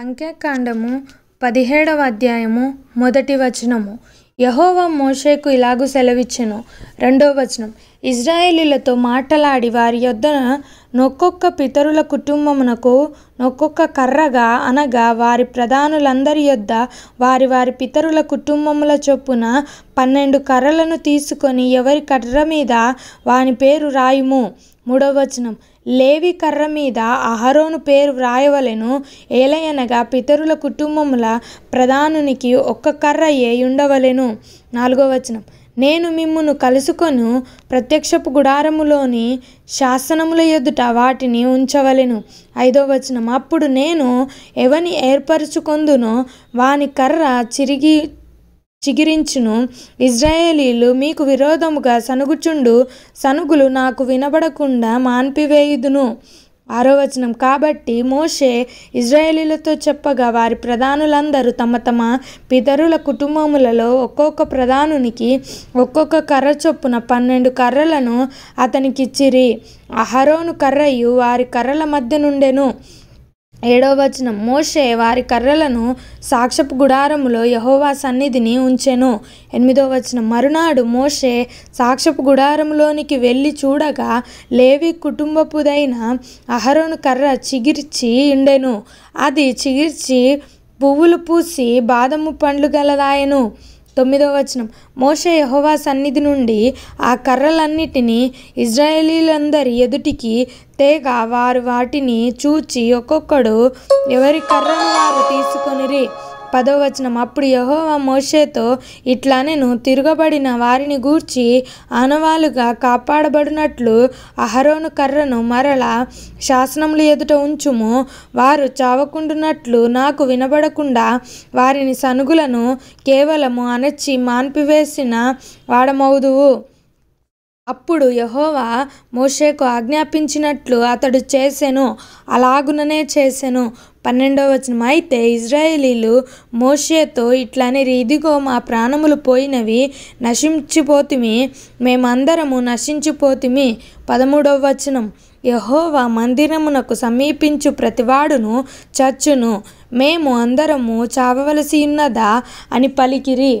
సంఖ్యాకాండము పదిహేడవ అధ్యాయము మొదటి వచనము యహోవ మోషేకు ఇలాగూ సెలవిచ్చెను రెండవ వచనం ఇజ్రాయేలీలతో మాట్లాడి వారి యొద్ నొక్కొక్క పితరుల కుటుంబమునకు నొక్కొక్క కర్రగా అనగా వారి ప్రధానులందరి యొద్ద వారి వారి పితరుల కుటుంబముల చొప్పున పన్నెండు కర్రలను తీసుకొని ఎవరి కర్ర మీద వాని పేరు రాయుము మూడవ వచనం లేవి కర్ర మీద అహరోను పేరు వ్రాయవలెను ఏలయనగా పితరుల కుటుంబముల ప్రధానునికి ఒక్క కర్ర ఉండవలెను నాలుగో వచనం నేను మిమ్మును కలుసుకొను ప్రత్యక్షపు గుడారములోని శాసనముల ఎదుట వాటిని ఉంచవలెను ఐదో వచనం అప్పుడు నేను ఎవని ఏర్పరచుకొందునో వాని కర్ర చిరిగి చిగిరించును ఇజ్రాయేలీలు మీకు విరోధముగా సనుగుచుండు సనుగులు నాకు వినబడకుండా మాన్పివేయుదును ఆరో వచనం కాబట్టి మోషే ఇజ్రాయేలీలతో చెప్పగా వారి ప్రధానులందరూ తమ తమ పితరుల కుటుంబములలో ఒక్కొక్క ప్రధానునికి ఒక్కొక్క కర్ర చొప్పున పన్నెండు కర్రలను అతనికిచ్చిరి అహరోను కర్రయు వారి కర్రల మధ్య నుండెను ఏడవ వచనం మోషే వారి కర్రలను సాక్షపు గుడారములో యహోవా సన్నిధిని ఉంచెను ఎనిమిదవ వచనం మరునాడు మోషే సాక్షపు గుడారంలోనికి వెళ్ళి చూడగా లేవి కుటుంబపుదైన అహరోను కర్ర చిగిర్చి ఉండెను అది చిగిర్చి పువ్వులు పూసి బాదము పండ్లు గలదాయను తొమ్మిదవ వచనం మోషే యహోవా సన్నిధి నుండి ఆ కర్రలన్నిటినీ ఇజ్రాయేలీలందరి ఎదుటికి తేగ వారు వాటిని చూచి ఒక్కొక్కడు ఎవరి కర్రను వారు తీసుకొని పదో వచనం అప్పుడు యహోవా మోషేతో ఇట్లా నేను తిరగబడిన వారిని గూర్చి ఆనవాలుగా కాపాడబడినట్లు అహరోను కర్రను మరల శాసనములు ఎదుట ఉంచుము వారు చావకుండునట్లు నాకు వినబడకుండా వారిని సనుగులను కేవలము అనచ్చి మాన్పివేసిన వాడమవుదువు అప్పుడు యహోవా మోషేకు ఆజ్ఞాపించినట్లు అతడు చేసెను అలాగుననే చేసెను పన్నెండవ వచనం అయితే ఇజ్రాయేలీలు మోషేతో ఇట్లానే రీదిగో మా ప్రాణములు పోయినవి నశించిపోతిమి మేమందరము నశించిపోతుమి పదమూడవ వచనం యహోవా మందిరమునకు సమీపించు ప్రతివాడును చచ్చును మేము అందరము చావవలసి ఉన్నదా అని పలికిరి